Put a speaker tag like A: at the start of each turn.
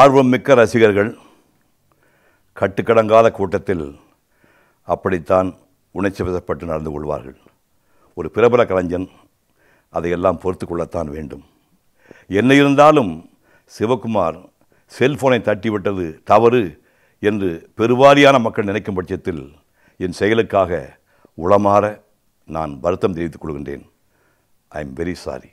A: ஆர்வம் மிக்க ரசிகர்கள் கட்டுக்கடங்காத கூட்டத்தில் அப்படித்தான் உணர்ச்சி வசப்பட்டு நடந்து கொள்வார்கள் ஒரு பிரபல கலைஞன் அதையெல்லாம் பொறுத்து கொள்ளத்தான் வேண்டும் என்ன இருந்தாலும் சிவகுமார் செல்போனை தட்டிவிட்டது தவறு என்று பெருவாரியான மக்கள் நினைக்கும் பட்சத்தில் என் செயலுக்காக உளமாற நான் வருத்தம் தெரிவித்துக் கொள்கின்றேன்
B: ஐ எம் வெரி சாரி